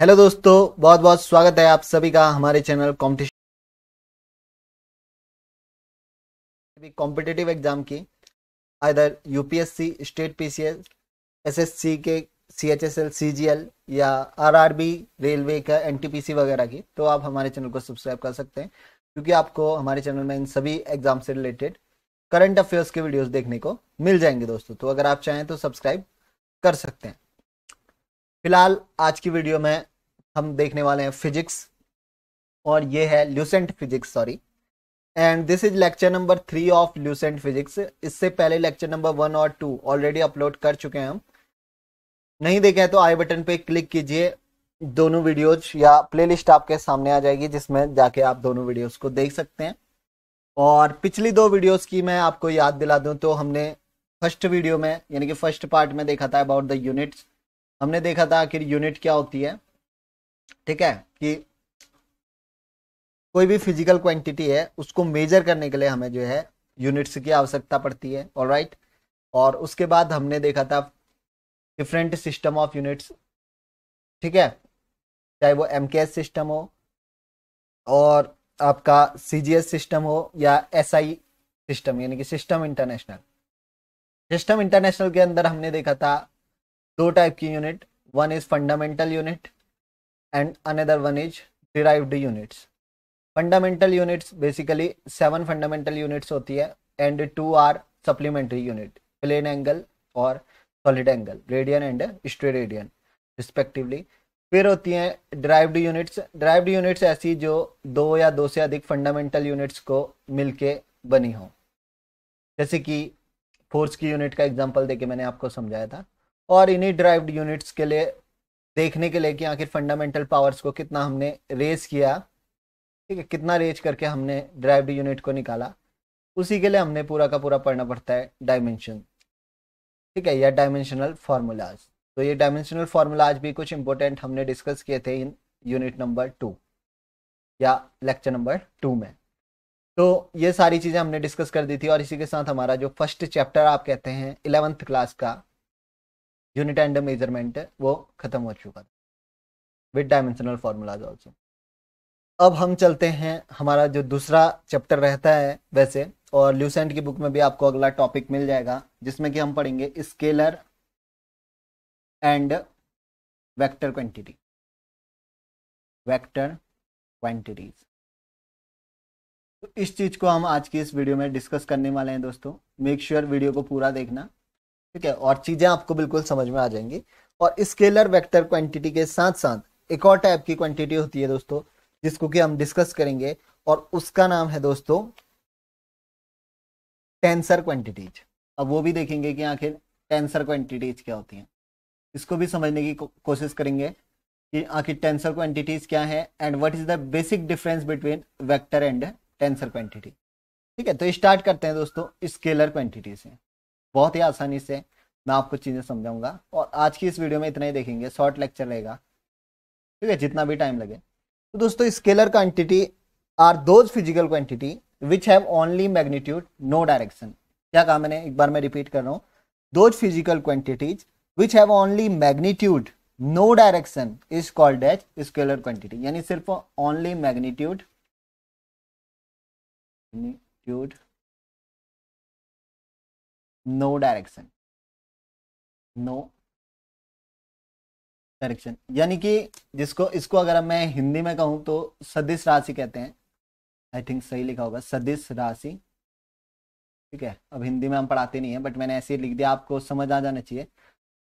Hello दोस्तों बहुत बहुत स्वागत है आप सभी का हमारे चैनल कॉम्पिटिशन कॉम्पिटेटिव एग्जाम की either UPSC state PCS SSC के सीएचएसएल सीजीएल या आरआरबी रेलवे का एनटीपीसी वगैरह की तो आप हमारे चैनल को सब्सक्राइब कर सकते हैं क्योंकि आपको हमारे चैनल में इन सभी एग्जाम से रिलेटेड करंट अफेयर्स के वीडियोस देखने को मिल जाएंगे दोस्तों तो अगर आप चाहें तो सब्सक्राइब कर सकते हैं फिलहाल आज की वीडियो में हम देखने वाले हैं फिजिक्स और ये है Lucent physics sorry and this is lecture number three of Lucent physics इससे पहले लेक्चर नंबर वन और टू ऑलरेडी अपलोड कर चुके हैं हम नहीं देखे तो आई बटन पे क्लिक कीजिए दोनों वीडियोज या प्लेलिस्ट आपके सामने आ जाएगी जिसमें जाके आप दोनों वीडियोज को देख सकते हैं और पिछली दो वीडियोज की मैं आपको याद दिला दूं तो हमने फर्स्ट वीडियो में यानी कि फर्स्ट पार्ट में देखा था अबाउट द यूनिट्स हमने देखा था आखिर यूनिट क्या होती है ठीक है कि कोई भी फिजिकल क्वांटिटी है उसको मेजर करने के लिए हमें जो है यूनिट्स की आवश्यकता पड़ती है ऑल राइट right? और उसके बाद हमने देखा था डिफरेंट सिस्टम ऑफ यूनिट्स ठीक है चाहे वो एम सिस्टम हो और आपका सी सिस्टम हो या एस सिस्टम यानी कि सिस्टम इंटरनेशनल सिस्टम इंटरनेशनल के अंदर हमने देखा था दो टाइप की unit one is fundamental unit and another one is derived units fundamental units basically seven fundamental units होती है and two are supplementary unit plane angle और solid angle radian and steradian respectively फिर होती हैं derived units derived units ऐसी जो दो या दो से अधिक फंडामेंटल यूनिट्स को मिलके बनी हो जैसे कि फोर्स की यूनिट का एग्जांपल देके मैंने आपको समझाया था और इन्हीं ड्राइव्ड यूनिट्स के लिए देखने के लिए कि आखिर फंडामेंटल पावर्स को कितना हमने रेज किया ठीक है कितना रेज करके हमने ड्राइव यूनिट को निकाला उसी के लिए हमने पूरा का पूरा पढ़ना पड़ता है डायमेंशन ठीक है या डायमेंशनल फार्मूलाज तो ये डायमेंशनल फार्मूलाज भी कुछ इंपॉर्टेंट हमने डिस्कस किए थे इन यूनिट नंबर टू या लेक्चर नंबर टू में तो ये सारी चीज़ें हमने डिस्कस कर दी थी और इसी के साथ हमारा जो फर्स्ट चैप्टर आप कहते हैं इलेवंथ क्लास का यूनिट एंड मेजरमेंट है वो ख़त्म हो चुका था विद डायमेंशनल फॉर्मूलाज ऑल्सो अब हम चलते हैं हमारा जो दूसरा चैप्टर रहता है वैसे और ल्यूसेंट की बुक में भी आपको अगला टॉपिक मिल जाएगा जिसमें कि हम पढ़ेंगे scalar and vector quantity vector quantities तो इस चीज़ को हम आज की इस वीडियो में डिस्कस करने वाले हैं दोस्तों मेक श्योर sure वीडियो को पूरा देखना ठीक है और चीजें आपको बिल्कुल समझ में आ जाएंगी और स्केलर वेक्टर क्वांटिटी के साथ साथ एक और टाइप की क्वांटिटी होती है दोस्तों जिसको कि हम डिस्कस करेंगे और उसका नाम है दोस्तों टेंसर क्वांटिटीज अब वो भी देखेंगे कि आखिर टेंसर क्वांटिटीज क्या होती हैं इसको भी समझने की को, कोशिश करेंगे कि आखिर टेंसर क्वांटिटीज क्या है and what is the basic difference between vector and tensor quantity ठीक है तो स्टार्ट करते हैं दोस्तों स्केलर क्वांटिटी से बहुत ही आसानी से मैं आपको चीज़ें समझाऊंगा और आज की इस वीडियो में इतना ही देखेंगे शॉर्ट लेक्चर रहेगा ठीक है जितना भी टाइम लगे तो दोस्तों scalar quantity are those physical quantity which have only magnitude no direction क्या कहा मैंने एक बार मैं रिपीट कर रहा हूँ those physical quantities which have only magnitude no direction is called as scalar quantity यानी सिर्फ only magnitude magnitude no direction no direction यानी कि जिसको इसको अगर मैं हिंदी में कहूं तो सदिश राशि कहते हैं आई थिंक सही लिखा होगा सदिश राशि ठीक है अब हिंदी में हम पढ़ाते नहीं है बट मैंने ऐसे लिख दिया आपको समझ आ जाना चाहिए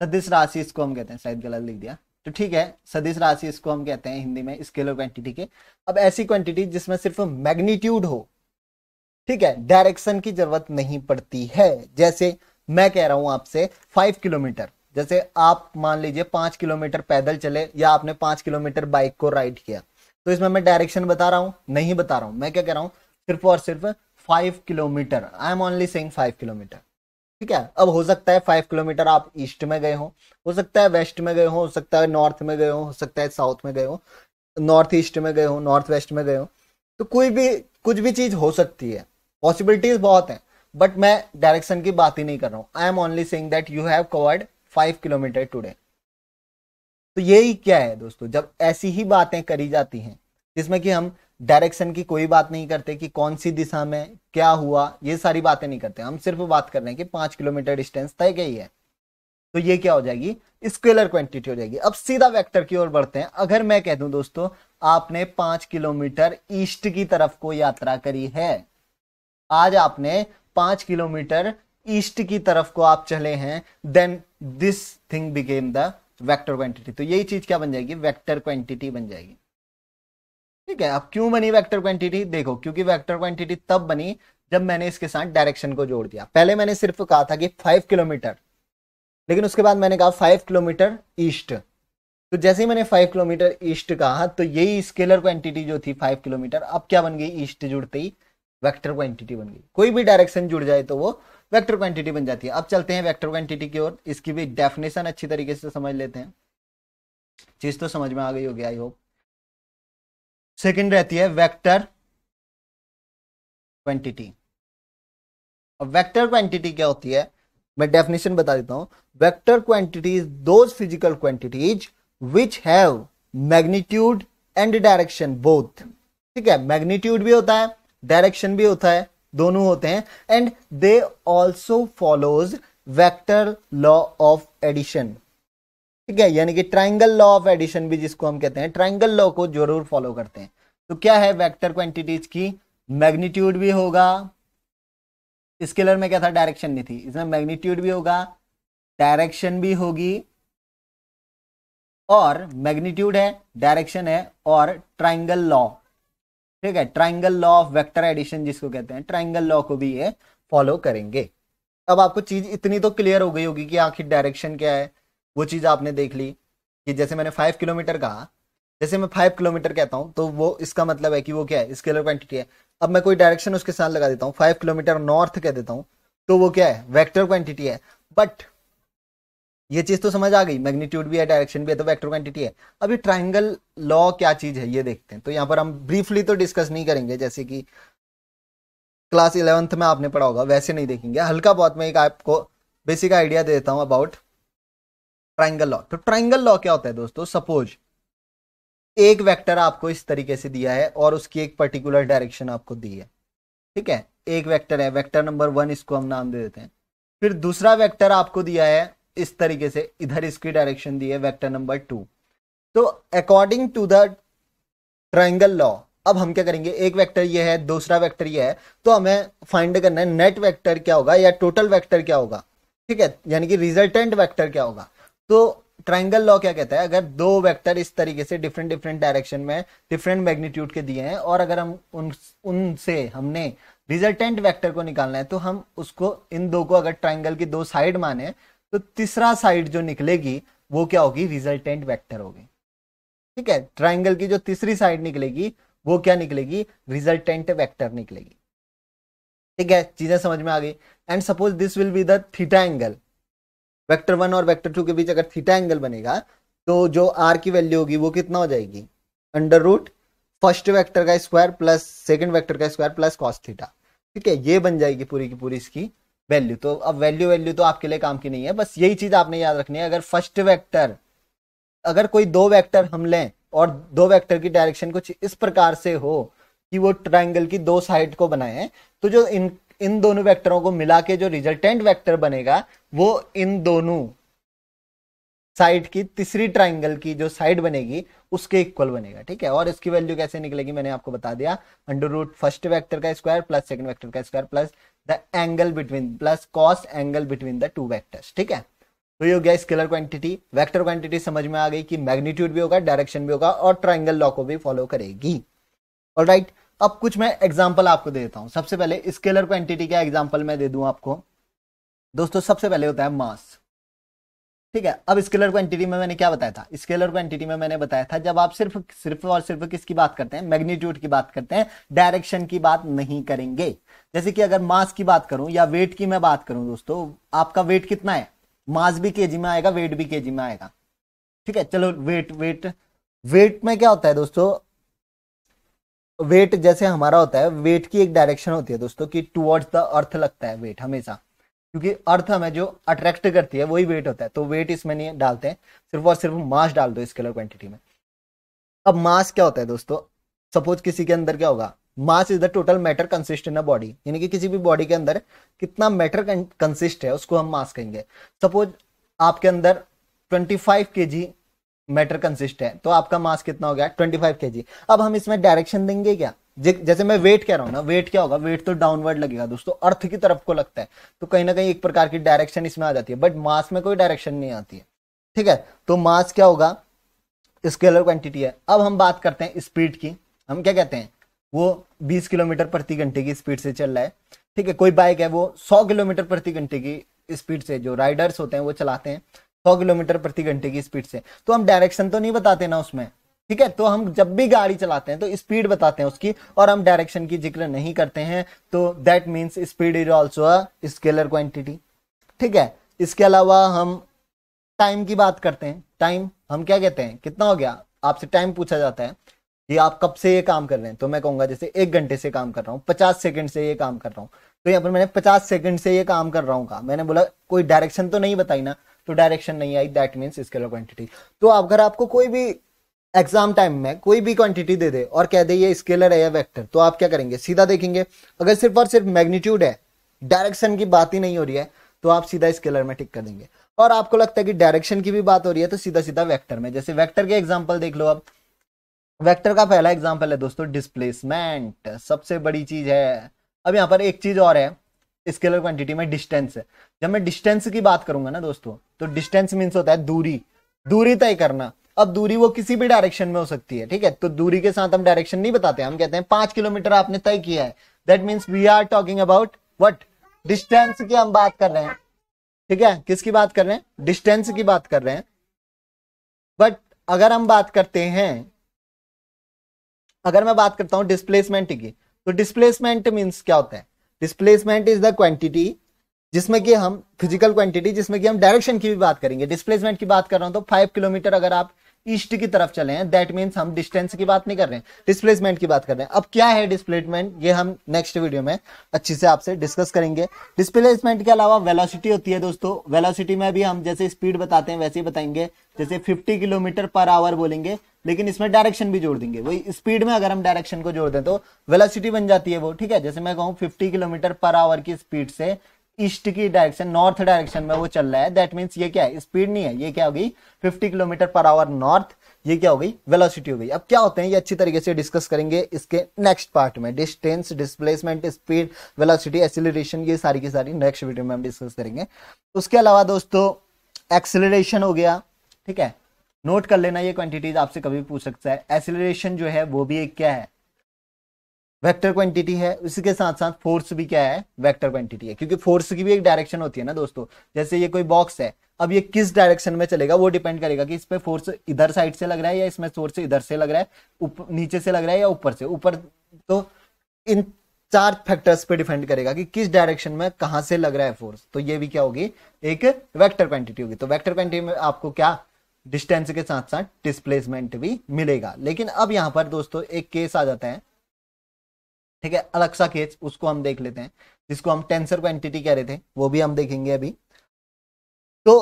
सदिश राशि इसको हम कहते हैं शायद गलत लिख दिया तो ठीक है सदिश राशि इसको हम कहते हैं हिंदी में स्केलर क्वांटिटी के अब ऐसी क्वांटिटी जिसमें सिर्फ मैग्नीट्यूड हो ठीक है डायरेक्शन की जरूरत नहीं पड़ती है जैसे मैं कह रहा हूं आपसे फाइव किलोमीटर जैसे आप मान लीजिए पांच किलोमीटर पैदल चले या आपने पांच किलोमीटर बाइक को राइड किया तो इसमें मैं डायरेक्शन बता रहा हूं नहीं बता रहा हूं मैं क्या कह रहा हूं सिर्फ और सिर्फ five kilometre I am only saying five kilometre ठीक है अब हो सकता है फाइव किलोमीटर आप ईस्ट में गए हो हो सकता है वेस्ट में गए हो हो सकता है नॉर्थ में गए हो हो सकता है साउथ में गए हो नॉर्थ ईस्ट में गए हो नॉर्थ वेस्ट में गए हो तो कोई भी कुछ भी चीज हो सकती है पॉसिबिलिटीज बहुत हैं बट मैं डायरेक्शन की बात ही नहीं कर रहा हूँ I am only saying that you have covered five kilometre today तो यही क्या है दोस्तों जब ऐसी ही बातें करी जाती हैं जिसमें कि हम डायरेक्शन की कोई बात नहीं करते कि कौन सी दिशा में क्या हुआ ये सारी बातें नहीं करते हम सिर्फ बात कर रहे हैं कि पांच किलोमीटर डिस्टेंस तय गई है तो ये क्या हो जाएगी स्केलर क्वांटिटी हो जाएगी अब सीधा वेक्टर की ओर बढ़ते हैं अगर मैं कह दूं दोस्तों आपने पांच किलोमीटर ईस्ट की तरफ को यात्रा करी है आज आपने पांच किलोमीटर ईस्ट की तरफ को आप चले हैं then this thing became the vector quantity तो यही चीज क्या बन जाएगी वेक्टर क्वांटिटी बन जाएगी ठीक है अब क्यों बनी वेक्टर क्वांटिटी देखो क्योंकि वेक्टर क्वांटिटी तब बनी जब मैंने इसके साथ डायरेक्शन को जोड़ दिया पहले मैंने सिर्फ कहा था कि फाइव किलोमीटर लेकिन उसके बाद मैंने कहा फाइव किलोमीटर ईस्ट तो जैसे ही मैंने फाइव किलोमीटर ईस्ट कहा तो यही स्केलर क्वांटिटी जो थी फाइव किलोमीटर अब क्या बन गई ईस्ट जुड़ते ही वेक्टर क्वांटिटी बन गई कोई भी डायरेक्शन जुड़ जाए तो वो वेक्टर क्वांटिटी बन जाती है अब चलते हैं वेक्टर क्वांटिटी की ओर इसकी भी डेफिनेशन अच्छी तरीके से समझ लेते हैं चीज तो समझ में आ गई होगी आई होप सेकेंड रहती है वेक्टर क्वांटिटी अब वैक्टर क्वांटिटी क्या होती है मैं डेफिनेशन बता देता हूं vector quantities those physical quantities which have magnitude and direction both ठीक है मैग्नीट्यूड भी होता है डायरेक्शन भी होता है दोनों होते हैं and they also follows vector law of addition ठीक है यानी कि ट्राइंगल लॉ ऑफ एडिशन भी जिसको हम कहते हैं ट्राइंगल लॉ को जरूर फॉलो करते हैं तो क्या है वेक्टर क्वांटिटीज की मैग्नीट्यूड भी होगा स्केलर में क्या था डायरेक्शन नहीं थी इसमें मैग्नीट्यूड भी होगा डायरेक्शन भी होगी और मैग्नीट्यूड है डायरेक्शन है और ट्राइंगल लॉ ठीक है triangle law of vector addition जिसको कहते हैं ट्राइंगल लॉ को भी ये फॉलो करेंगे अब आपको चीज इतनी तो क्लियर हो गई होगी कि आखिर डायरेक्शन क्या है वो चीज आपने देख ली कि जैसे मैंने फाइव किलोमीटर कहा जैसे मैं फाइव किलोमीटर कहता हूँ तो वो इसका मतलब है कि वो क्या है स्केलर क्वांटिटी है अब मैं कोई डायरेक्शन उसके साथ लगा देता हूँ फाइव किलोमीटर नॉर्थ कह देता हूँ तो वो क्या है वेक्टर क्वांटिटी है बट ये चीज तो समझ आ गई मैग्नीट्यूड भी है डायरेक्शन भी है तो वेक्टर क्वांटिटी है अभी ट्राइंगल लॉ क्या चीज है ये देखते हैं तो यहाँ पर हम ब्रीफली तो डिस्कस नहीं करेंगे जैसे कि क्लास इलेवंथ में आपने पढ़ा होगा वैसे नहीं देखेंगे हल्का बहुत मैं एक आपको बेसिक आइडिया दे देता हूँ अबाउट ट्राइंगल लॉ तो ट्राइंगल लॉ क्या होता है दोस्तों सपोज एक वेक्टर आपको इस तरीके से दिया है और उसकी एक पर्टिकुलर डायरेक्शन आपको दी है ठीक है एक वेक्टर है वेक्टर नंबर वन इसको हम नाम दे देते हैं फिर दूसरा वेक्टर आपको दिया है इस तरीके से इधर इसकी डायरेक्शन दी है वेक्टर नंबर टू तो according to the triangle law अब हम क्या करेंगे एक वेक्टर ये है दूसरा वेक्टर ये है तो हमें फाइंड करना है नेट वेक्टर क्या होगा या टोटल वेक्टर क्या होगा ठीक है यानी कि रिजल्टेंट वेक्टर क्या होगा तो ट्राइंगल लॉ क्या कहता है अगर दो वेक्टर इस तरीके से डिफरेंट डिफरेंट डायरेक्शन में डिफरेंट मैग्नीट्यूड के दिए हैं और अगर हम उनसे उन हमने रिजल्टेंट वेक्टर को निकालना है तो हम उसको इन दो को अगर ट्राइंगल की दो साइड माने तो तीसरा साइड जो निकलेगी वो क्या होगी रिजल्टेंट वेक्टर होगी ठीक है ट्राइंगल की जो तीसरी साइड निकलेगी वो क्या निकलेगी रिजल्टेंट वेक्टर निकलेगी ठीक है चीजें समझ में आ गई and suppose this will be the theta angle vector one और वेक्टर टू के बीच अगर थीटा एंगल बनेगा तो जो आर की वैल्यू होगी वो कितना हो जाएगी अंडर रूट फर्स्ट वेक्टर का स्क्वायर प्लस सेकंड वेक्टर का स्क्वायर प्लस कॉस्ट थीटा ठीक है ये बन जाएगी पूरी की पूरी इसकी वैल्यू तो अब वैल्यू वैल्यू तो आपके लिए काम की नहीं है बस यही चीज आपने याद रखनी है अगर फर्स्ट वेक्टर अगर कोई दो वेक्टर हम लें और दो वेक्टर की डायरेक्शन कुछ इस प्रकार से हो कि वो ट्रायंगल की दो साइड को बनाए तो जो इन इन दोनों वेक्टरों को मिला के जो रिजल्टेंट वेक्टर बनेगा वो इन दोनों साइड की तीसरी ट्राइंगल की जो साइड बनेगी उसके इक्वल बनेगा ठीक है और इसकी वैल्यू कैसे निकलेगी मैंने आपको बता दिया अंडर रूट फर्स्ट वैक्टर का स्क्वायर प्लस सेकंड वैक्टर का square plus the angle between plus cos angle between the two vectors ठीक है तो ये हो गया स्केलर क्वांटिटी वेक्टर क्वांटिटी समझ में आ गई कि मैग्नीट्यूड भी होगा डायरेक्शन भी होगा और ट्राइंगल लॉ को भी फॉलो करेगी और राइट अब कुछ मैं एग्जाम्पल आपको दे देता हूं सबसे पहले स्केलर क्वांटिटी का एग्जाम्पल मैं दे दू आपको दोस्तों सबसे पहले होता है मास ठीक है अब स्केलर को एंटिटी में मैंने क्या बताया था स्केलर को एंटिटी में मैंने बताया था जब आप सिर्फ सिर्फ और सिर्फ किसकी बात करते हैं मैग्नीट्यूड की बात करते हैं डायरेक्शन की बात नहीं करेंगे जैसे कि अगर मास की बात करूं या वेट की मैं बात करूं दोस्तों आपका वेट कितना है मास भी के में आएगा वेट भी के में आएगा ठीक है चलो वेट वेट वेट में क्या होता है दोस्तों वेट जैसे हमारा होता है वेट की एक डायरेक्शन होती है दोस्तों की टूवर्ड्स द अर्थ लगता है वेट हमेशा क्योंकि अर्थ हमें जो अट्रैक्ट करती है वही वेट होता है तो वेट इसमें नहीं डालते हैं सिर्फ और सिर्फ मास डाल दो स्केलर क्वांटिटी में अब मास क्या होता है दोस्तों सपोज किसी के अंदर क्या होगा mass is the total matter consist in a body यानी कि किसी भी बॉडी के अंदर कितना मैटर कंसिस्ट है उसको हम मास कहेंगे सपोज आपके अंदर 25 फाइव के जी मैटर कंसिस्ट है तो आपका मास कितना हो गया 25 फाइव के जी अब हम इसमें डायरेक्शन देंगे क्या जैसे मैं वेट कह रहा हूं ना वेट क्या होगा वेट तो डाउनवर्ड लगेगा दोस्तों अर्थ की तरफ को लगता है तो कहीं ना कहीं एक प्रकार की डायरेक्शन इसमें आ जाती है बट मास में कोई डायरेक्शन नहीं आती है ठीक है तो मास क्या होगा स्केलर क्वांटिटी है अब हम बात करते हैं स्पीड की हम क्या कहते हैं वो 20 किलोमीटर प्रति घंटे की स्पीड से चल रहा है ठीक है कोई बाइक है वो 100 किलोमीटर प्रति घंटे की स्पीड से जो राइडर्स होते हैं वो चलाते हैं 100 किलोमीटर प्रति घंटे की स्पीड से तो हम डायरेक्शन तो नहीं बताते ना उसमें ठीक है तो हम जब भी गाड़ी चलाते हैं तो स्पीड बताते हैं उसकी और हम डायरेक्शन की जिक्र नहीं करते हैं तो that means speed is also a scalar quantity ठीक है इसके अलावा हम टाइम की बात करते हैं टाइम हम क्या कहते हैं कितना हो गया आपसे टाइम पूछा जाता है कि आप कब से ये काम कर रहे हैं तो मैं कहूंगा जैसे एक घंटे से काम कर रहा हूँ पचास सेकंड से ये काम कर रहा हूँ तो यहाँ पर मैंने पचास सेकंड से ये काम कर रहा हूँ कहा मैंने बोला कोई डायरेक्शन तो नहीं बताई ना तो डायरेक्शन नहीं आई दैट मीन्स स्केलर क्वांटिटी तो अगर आपको कोई भी एग्जाम टाइम में कोई भी क्वांटिटी दे दे और कह दे ये स्केलर है या वेक्टर तो आप क्या करेंगे सीधा देखेंगे अगर सिर्फ और सिर्फ मैग्नीट्यूड है डायरेक्शन की बात ही नहीं हो रही है तो आप सीधा स्केलर में टिक कर देंगे और आपको लगता है कि डायरेक्शन की भी बात हो रही है तो सीधा सीधा वेक्टर में जैसे वेक्टर के एग्जाम्पल देख लो आप वेक्टर का पहला एग्जाम्पल है दोस्तों डिस्प्लेसमेंट सबसे बड़ी चीज है अब यहाँ पर एक चीज और है स्केलर क्वांटिटी में डिस्टेंस है जब मैं डिस्टेंस की बात करूंगा ना दोस्तों तो डिस्टेंस मीन्स होता है दूरी दूरी तय करना अब दूरी वो किसी भी डायरेक्शन में हो सकती है ठीक है तो दूरी के साथ हम डायरेक्शन नहीं बताते हम कहते हैं पांच किलोमीटर आपने तय किया है that means we are talking about what distance की हम बात कर रहे हैं ठीक है किसकी बात कर रहे हैं डिस्टेंस की बात कर रहे हैं बट अगर हम बात करते हैं अगर मैं बात करता हूं डिस्प्लेसमेंट की तो डिस्प्लेसमेंट मीन्स क्या होता है डिस्प्लेसमेंट इज द क्वांटिटी जिसमें कि हम फिजिकल क्वांटिटी जिसमें कि हम डायरेक्शन की भी बात करेंगे डिस्प्लेसमेंट की बात कर रहा हूं तो फाइव किलोमीटर अगर आप ईस्ट की तरफ चले हैं दैट मीन्स हम डिस्टेंस की बात नहीं कर रहे हैं डिस्प्लेसमेंट की बात कर रहे हैं अब क्या है डिस्प्लेसमेंट ये हम नेक्स्ट वीडियो में अच्छे से आपसे डिस्कस करेंगे डिस्प्लेसमेंट के अलावा वेलोसिटी होती है दोस्तों वेलोसिटी में भी हम जैसे स्पीड बताते हैं वैसे ही बताएंगे जैसे फिफ्टी किलोमीटर पर आवर बोलेंगे लेकिन इसमें डायरेक्शन भी जोड़ देंगे वही स्पीड में अगर हम डायरेक्शन को जोड़ दें तो वेलोसिटी बन जाती है वो ठीक है जैसे मैं कहूँ 50 किलोमीटर पर आवर की स्पीड से ईस्ट की डायरेक्शन नॉर्थ डायरेक्शन में वो चल रहा है दैट मीन्स ये क्या है स्पीड नहीं है ये क्या हो गई fifty kilometre per hour north ये क्या हो गई वेलोसिटी हो गई अब क्या होते हैं ये अच्छी तरीके से डिस्कस करेंगे इसके नेक्स्ट पार्ट में distance displacement speed velocity acceleration ये सारी की सारी नेक्स्ट वीडियो में हम डिस्कस करेंगे उसके अलावा दोस्तों एक्सिलेशन हो गया ठीक है नोट कर लेना ये क्वांटिटीज आपसे कभी पूछ सकता है एक्सिलेशन जो है वो भी एक क्या है वेक्टर क्वांटिटी है उसी के साथ साथ फोर्स भी क्या है वेक्टर क्वांटिटी है क्योंकि फोर्स की भी एक डायरेक्शन होती है ना दोस्तों जैसे ये कोई बॉक्स है अब ये किस डायरेक्शन में चलेगा वो डिपेंड करेगा कि इस पर फोर्स इधर साइड से लग रहा है या इसमें फोर्स इधर से लग रहा है उप, नीचे से लग रहा है या ऊपर से ऊपर तो इन चार फैक्टर्स पे डिपेंड करेगा कि किस डायरेक्शन में कहां से लग रहा है फोर्स तो ये भी क्या होगी एक वेक्टर क्वांटिटी होगी तो वेक्टर क्वांटिटी में आपको क्या डिस्टेंस के साथ साथ डिस्प्लेसमेंट भी मिलेगा लेकिन अब यहां पर दोस्तों एक केस आ जाता है ठीक है अलग सा केस उसको हम देख लेते हैं जिसको हम टेंसर को एंटिटी कह रहे थे वो भी हम देखेंगे अभी तो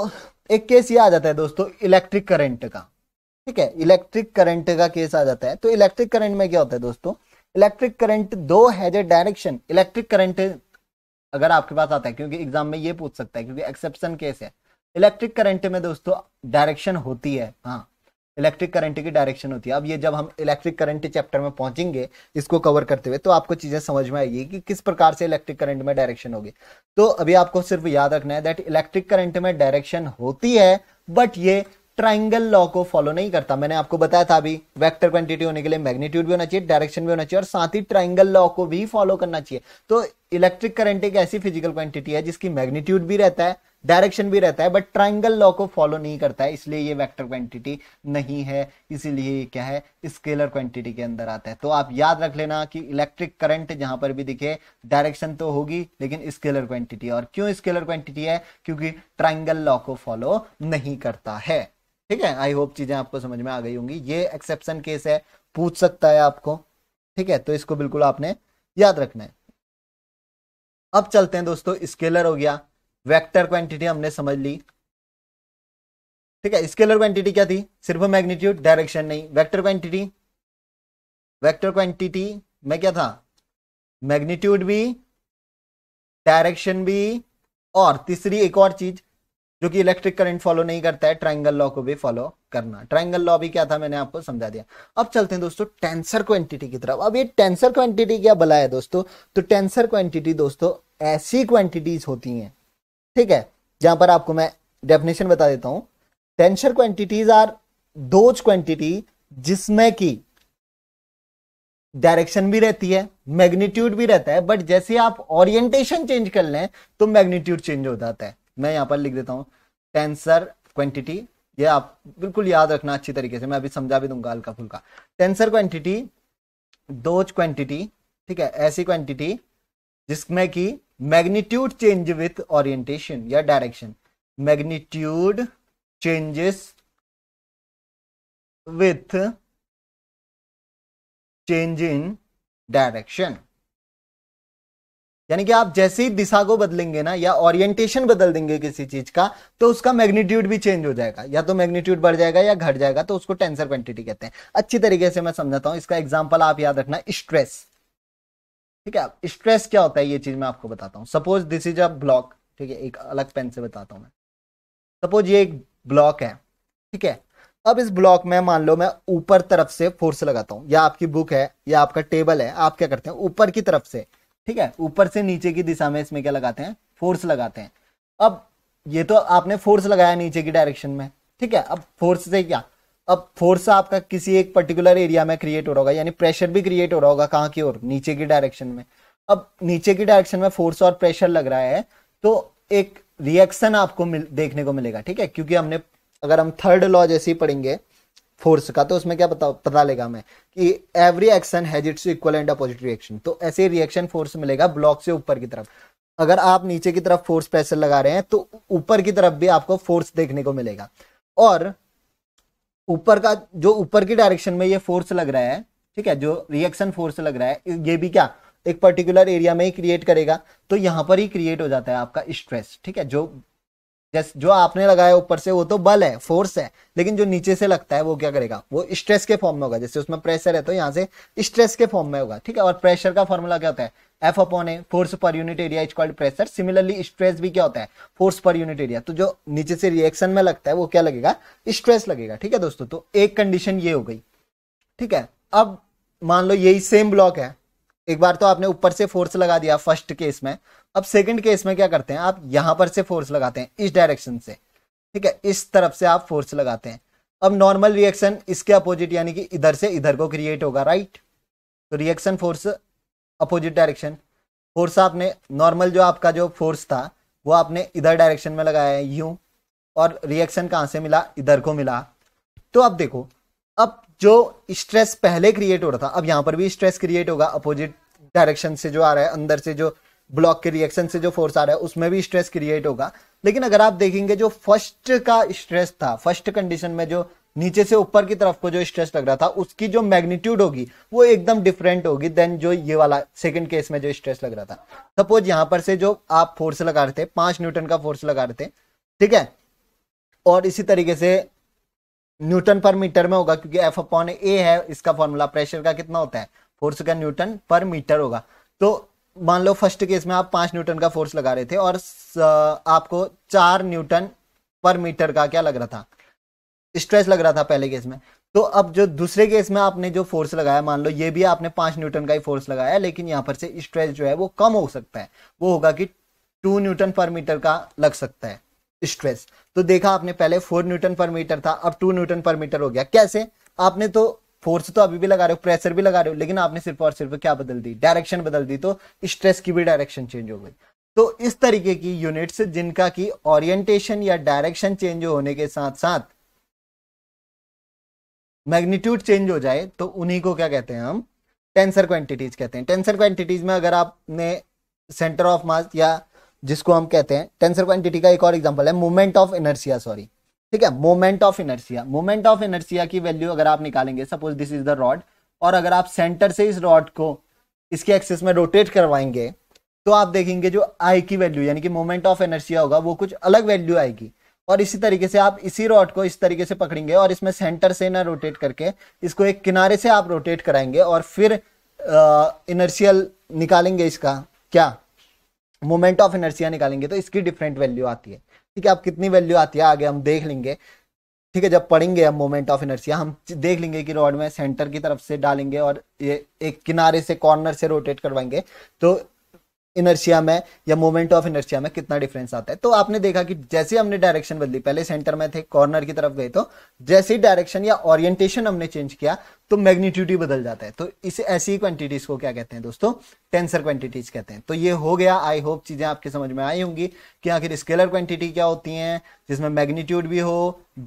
एक केस ये आ जाता है दोस्तों इलेक्ट्रिक करंट का ठीक है इलेक्ट्रिक करंट का केस आ जाता है तो इलेक्ट्रिक करंट में क्या होता है दोस्तों electric current though has a direction electric current अगर आपके पास आता है क्योंकि एग्जाम में ये पूछ सकता है क्योंकि एक्सेप्शन केस है इलेक्ट्रिक करंट में दोस्तों डायरेक्शन होती है हाँ इलेक्ट्रिक करंट की डायरेक्शन होती है अब ये जब हम इलेक्ट्रिक करंट चैप्टर में पहुंचेंगे इसको कवर करते हुए तो आपको चीज़ें समझ में आएगी कि किस प्रकार से इलेक्ट्रिक करंट में डायरेक्शन होगी तो अभी आपको सिर्फ याद रखना है दैट इलेक्ट्रिक करंट में डायरेक्शन होती है बट ये ट्राइंगल लॉ को फॉलो नहीं करता मैंने आपको बताया था अभी वेक्टर क्वांटिटी होने के लिए मैग्नीट्यूड भी होना चाहिए डायरेक्शन भी होना चाहिए और साथ ही ट्राइंगल लॉ को भी फॉलो करना चाहिए तो इलेक्ट्रिक करंट एक ऐसी फिजिकल क्वांटिटी है जिसकी मैग्नीट्यूड भी रहता है डायरेक्शन भी रहता है बट ट्राइंगल लॉ को फॉलो नहीं करता है इसलिए ये वेक्टर क्वांटिटी नहीं है इसीलिए क्या है स्केलर क्वांटिटी के अंदर आता है तो आप याद रख लेना कि इलेक्ट्रिक करंट जहां पर भी दिखे डायरेक्शन तो होगी लेकिन स्केलर क्वांटिटी और क्यों स्केलर क्वांटिटी है क्योंकि ट्राइंगल लॉ को फॉलो नहीं करता है ठीक है आई होप चीजें आपको समझ में आ गई होंगी ये एक्सेप्शन केस है पूछ सकता है आपको ठीक है तो इसको बिल्कुल आपने याद रखना है अब चलते हैं दोस्तों स्केलर हो गया वेक्टर क्वांटिटी हमने समझ ली ठीक है स्केलर क्वांटिटी क्या थी सिर्फ मैग्नीट्यूड डायरेक्शन नहीं वेक्टर क्वांटिटी वेक्टर क्वांटिटी में क्या था मैग्नीट्यूड भी डायरेक्शन भी और तीसरी एक और चीज जो कि इलेक्ट्रिक करंट फॉलो नहीं करता है ट्राइंगल लॉ को भी फॉलो करना ट्राइंगल लॉ भी क्या था मैंने आपको समझा दिया अब चलते हैं दोस्तों टेंसर क्वांटिटी की तरफ अब ये टेंसर क्वांटिटी क्या बला है दोस्तों तो टेंसर क्वांटिटी दोस्तों ऐसी क्वांटिटीज होती हैं ठीक है जहां पर आपको मैं डेफिनेशन बता देता हूं tensor quantities are those quantity जिसमें की डायरेक्शन भी रहती है मैग्नीट्यूड भी रहता है बट जैसे आप ओरिएंटेशन चेंज कर लें तो मैग्नीट्यूड चेंज हो जाता है मैं यहां पर लिख देता हूं टेंसर क्वांटिटी ये आप बिल्कुल याद रखना अच्छी तरीके से मैं अभी समझा भी दूंगा हल्का फुल्का टेंसर क्वांटिटी दोज क्वांटिटी ठीक है ऐसी क्वांटिटी जिसमें कि मैग्नीट्यूड चेंज विथ ओरिएंटेशन या direction magnitude changes with change in direction यानी कि आप जैसे ही दिशा को बदलेंगे ना या ओरिएंटेशन बदल देंगे किसी चीज का तो उसका मैग्नीट्यूड भी चेंज हो जाएगा या तो मैग्नीट्यूड बढ़ जाएगा या घट जाएगा तो उसको टेंसर क्वांटिटी कहते हैं अच्छी तरीके से मैं समझाता हूँ इसका एग्जाम्पल आप याद रखना स्ट्रेस ठीक है स्ट्रेस क्या होता है ये चीज मैं आपको बताता हूँ suppose this is a block ठीक है एक अलग पेन से बताता हूँ मैं सपोज ये एक ब्लॉक है ठीक है अब इस ब्लॉक में मान लो मैं ऊपर तरफ से फोर्स लगाता हूँ या आपकी बुक है या आपका टेबल है आप क्या करते हैं ऊपर की तरफ से ठीक है ऊपर से नीचे की दिशा में इसमें क्या लगाते हैं फोर्स लगाते हैं अब ये तो आपने फोर्स लगाया नीचे की डायरेक्शन में ठीक है अब फोर्स से क्या अब फोर्स आपका किसी एक पर्टिकुलर एरिया में क्रिएट हो रहा होगा यानी प्रेशर भी क्रिएट हो रहा होगा कहाँ की ओर नीचे की डायरेक्शन में अब नीचे की डायरेक्शन में फोर्स और प्रेशर लग रहा है तो एक रिएक्शन आपको मिल, देखने को मिलेगा ठीक है क्योंकि हमने अगर हम थर्ड लॉ जैसे ही पढ़ेंगे फोर्स का तो उसमें क्या पता पता लेगा हमें कि every action has its equal and opposite reaction तो ऐसे रिएक्शन फोर्स मिलेगा ब्लॉक से ऊपर की तरफ अगर आप नीचे की तरफ फोर्स प्रेशर लगा रहे हैं तो ऊपर की तरफ भी आपको फोर्स देखने को मिलेगा और ऊपर का जो ऊपर की डायरेक्शन में ये फोर्स लग रहा है ठीक है जो रिएक्शन फोर्स लग रहा है ये भी क्या एक पर्टिकुलर एरिया में ही क्रिएट करेगा तो यहां पर ही क्रिएट हो जाता है आपका स्ट्रेस ठीक है जो जैसे जो आपने लगाया ऊपर से वो तो बल है फोर्स है लेकिन जो नीचे से लगता है वो क्या करेगा वो स्ट्रेस के फॉर्म में होगा जैसे उसमें प्रेशर है तो यहाँ से स्ट्रेस के फॉर्म में होगा ठीक है और प्रेशर का फॉर्मूला क्या होता है F upon A force per unit area is called pressure similarly stress भी क्या होता है फोर्स पर यूनिट एरिया तो जो नीचे से रिएक्शन में लगता है वो क्या लगेगा स्ट्रेस लगेगा ठीक है दोस्तों तो एक कंडीशन ये हो गई ठीक है अब मान लो यही सेम ब्लॉक है एक बार तो आपने ऊपर से फोर्स लगा दिया फर्स्ट केस में अब सेकंड केस में क्या करते हैं आप यहां पर से फोर्स लगाते हैं इस डायरेक्शन से ठीक है इस तरफ से आप फोर्स लगाते हैं अब नॉर्मल रिएक्शन इसके अपोजिट यानी कि इधर से इधर को क्रिएट होगा राइट तो reaction force opposite direction force आपने नॉर्मल जो आपका जो फोर्स था वो आपने इधर डायरेक्शन में लगाया है यूं और रिएक्शन कहाँ से मिला इधर को मिला तो अब देखो अब जो स्ट्रेस पहले क्रिएट हो रहा था अब यहाँ पर भी स्ट्रेस क्रिएट होगा अपोजिट डायरेक्शन से जो आ रहा है अंदर से जो ब्लॉक के रिएक्शन से जो फोर्स आ रहा है उसमें भी स्ट्रेस क्रिएट होगा लेकिन अगर आप देखेंगे जो फर्स्ट का स्ट्रेस था फर्स्ट कंडीशन में जो नीचे से ऊपर की तरफ को जो स्ट्रेस लग रहा था उसकी जो मैग्नीट्यूड होगी वो एकदम डिफरेंट होगी देन जो ये वाला सेकंड केस में जो स्ट्रेस लग रहा था सपोज यहां पर से जो आप फोर्स लगा रहे थे पांच न्यूटन का फोर्स लगा रहे थे ठीक है और इसी तरीके से न्यूटन पर मीटर में होगा क्योंकि एफ अपॉन ए है इसका फॉर्मूला प्रेशर का कितना होता है फोर्स का न्यूटन पर मीटर होगा तो मान लो फर्स्ट केस में आप पांच न्यूटन का फोर्स लगा रहे थे और आपको चार न्यूटन पर मीटर का क्या लग रहा था स्ट्रेस लग रहा था पहले केस में तो अब जो दूसरे केस में आपने जो फोर्स लगाया मान लो ये भी आपने पांच न्यूटन का ही फोर्स लगाया लेकिन यहां पर से स्ट्रेस जो है वो कम हो सकता है वो होगा कि टू न्यूटन पर मीटर का लग सकता है स्ट्रेस तो देखा आपने पहले फोर न्यूटन पर मीटर था अब टू न्यूटन पर मीटर हो गया कैसे आपने तो फोर्स तो अभी भी लगा रहे हो प्रेशर भी लगा रहे हो लेकिन आपने सिर्फ और सिर्फ क्या बदल दी डायरेक्शन बदल दी तो स्ट्रेस की भी डायरेक्शन चेंज हो गई तो इस तरीके की यूनिट्स जिनका की ओरिएंटेशन या डायरेक्शन चेंज होने के साथ साथ मैग्नीट्यूड चेंज हो जाए तो उन्हीं को क्या कहते हैं हम टेंसर क्वांटिटीज कहते हैं टेंसर क्वांटिटीज में अगर आपने सेंटर ऑफ मास या जिसको हम कहते हैं टेंसर क्वांटिटी का एक और एग्जांपल है मोमेंट ऑफ इनर्सिया सॉरी ठीक है moment of inertia moment of inertia की वैल्यू अगर आप निकालेंगे suppose this is the rod और अगर आप सेंटर से इस रॉड को इसके एक्सिस में रोटेट करवाएंगे तो आप देखेंगे जो आई की वैल्यू यानी कि मोमेंट ऑफ एनर्सिया होगा वो कुछ अलग वैल्यू आएगी और इसी तरीके से आप इसी रॉड को इस तरीके से पकड़ेंगे और इसमें सेंटर से ना रोटेट करके इसको एक किनारे से आप रोटेट कराएंगे और फिर इनर्शियल निकालेंगे इसका क्या मोमेंट ऑफ एनर्सिया निकालेंगे तो इसकी डिफरेंट वैल्यू आती है ठीक है आप कितनी वैल्यू आती है आगे हम देख लेंगे ठीक है जब पढ़ेंगे हम मोमेंट ऑफ इनर्सिया हम देख लेंगे कि रॉड में सेंटर की तरफ से डालेंगे और ये एक किनारे से कॉर्नर से रोटेट करवाएंगे तो इनर्शिया में या मोमेंट ऑफ इनर्शिया में कितना डिफरेंस आता है तो आपने देखा कि जैसे हमने डायरेक्शन बदली पहले सेंटर में थे कॉर्नर की तरफ गए तो जैसे डायरेक्शन या ओरिएंटेशन हमने चेंज किया तो मैग्नीट्यूड ही बदल जाता है तो इसे ऐसी क्वांटिटीज को क्या कहते हैं दोस्तों टेंसर क्वांटिटीज कहते हैं तो ये हो गया आई होप चीजें आपके समझ में आई होंगी कि आखिर स्केलर क्वांटिटी क्या होती है जिसमें मैग्नीट्यूड भी हो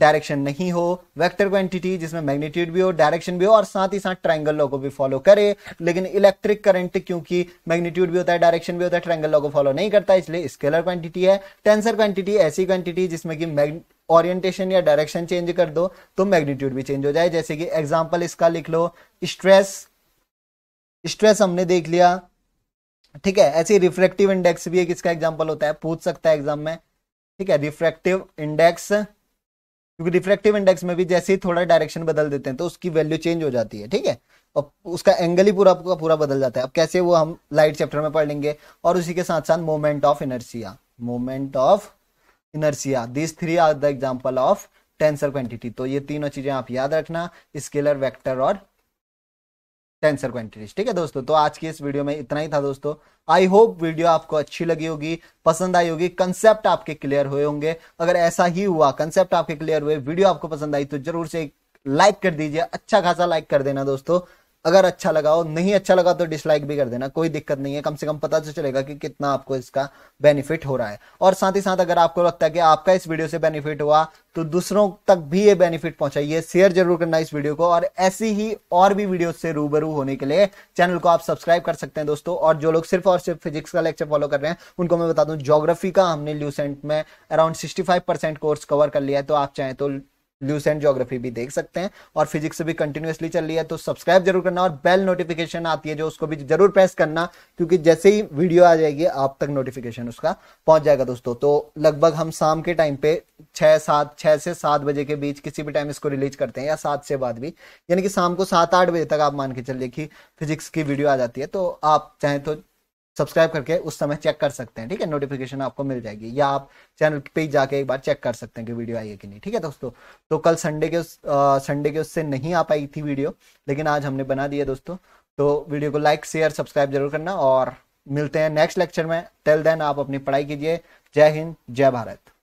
डायरेक्शन नहीं हो वेक्टर क्वांटिटी जिसमें मैग्नीट्यूड भी हो डायरेक्शन भी हो और साथ ही साथ ट्रायंगल लॉ को भी फॉलो करे लेकिन इलेक्ट्रिक करंट क्योंकि मैग्नीट्यूड भी होता है डायरेक्शन भी होता है ट्रायंगल लॉ को फॉलो नहीं करता इसलिए स्केलर क्वांटिटी है टेंसर क्वांटिटी ऐसी क्वांटिटी जिसमें कि ओरिएंटेशन या डायरेक्शन चेंज कर दो तो मैग्नीट्यूड भी चेंज हो जाए जैसे कि एग्जाम्पल इसका लिख लो स्ट्रेस स्ट्रेस हमने देख लिया ठीक है ऐसे रिफ्रेक्टिव इंडेक्स भी एक इसका एग्जाम्पल होता है पूछ सकता है एग्जाम में ठीक है रिफ्रेक्टिव इंडेक्स क्योंकि रिफ्रेक्टिव इंडेक्स में भी जैसे ही थोड़ा डायरेक्शन बदल देते हैं तो उसकी वैल्यू चेंज हो जाती है ठीक है और उसका एंगल ही पूरा पूरा पूरा बदल जाता है अब कैसे वो हम लाइट चैप्टर में पढ़ लेंगे और उसी के साथ साथ moment of inertia moment of inertia this three are the example of tensor quantity तो ये तीनों चीजें आप याद रखना स्केलर वेक्टर और टेंसर क्वांटिटीज ठीक है दोस्तों तो आज की इस वीडियो में इतना ही था दोस्तों आई होप वीडियो आपको अच्छी लगी होगी पसंद आई होगी कंसेप्ट आपके क्लियर हुए होंगे अगर ऐसा ही हुआ कंसेप्ट आपके क्लियर हुए वीडियो आपको पसंद आई तो जरूर से लाइक कर दीजिए अच्छा खासा लाइक कर देना दोस्तों अगर अच्छा लगा हो नहीं अच्छा लगा तो डिसलाइक भी कर देना कोई दिक्कत नहीं है कम से कम पता तो चलेगा कि कितना आपको इसका बेनिफिट हो रहा है और साथ ही साथ अगर आपको लगता है कि आपका इस वीडियो से बेनिफिट हुआ तो दूसरों तक भी ये बेनिफिट पहुंचाइए शेयर जरूर करना इस वीडियो को और ऐसी ही और भी वीडियो से रूबरू होने के लिए चैनल को आप सब्सक्राइब कर सकते हैं दोस्तों और जो लोग सिर्फ और सिर्फ फिजिक्स का लेक्चर फॉलो कर रहे हैं उनको मैं बता दूं ज्योग्राफी का हमने ल्यूसेंट में अराउंड सिक्सटी कोर्स कवर कर लिया है तो आप चाहें तो लूसेंट जोग्राफी भी देख सकते हैं और फिजिक्स भी कंटिन्यूसली चल रही है तो सब्सक्राइब जरूर करना और बेल नोटिफिकेशन आती है जो उसको भी जरूर प्रेस करना क्योंकि जैसे ही वीडियो आ जाएगी आप तक नोटिफिकेशन उसका पहुंच जाएगा दोस्तों तो लगभग हम शाम के टाइम पे छः सात छह से सात बजे के बीच किसी भी टाइम इसको रिलीज करते हैं या सात से बाद भी यानी कि शाम को सात आठ बजे तक आप मान के चलिए कि फिजिक्स की वीडियो आ जाती है तो आप चाहें तो सब्सक्राइब करके उस समय चेक कर सकते हैं ठीक है नोटिफिकेशन आपको मिल जाएगी या आप चैनल पे जाके एक बार चेक कर सकते हैं कि वीडियो आई है कि नहीं ठीक है दोस्तों तो कल संडे के उस संडे के उससे नहीं आ पाई थी वीडियो लेकिन आज हमने बना दिया दोस्तों तो वीडियो को लाइक शेयर सब्सक्राइब जरूर करना और मिलते हैं नेक्स्ट लेक्चर में टेल देन आप अपनी पढ़ाई कीजिए जय हिंद जय भारत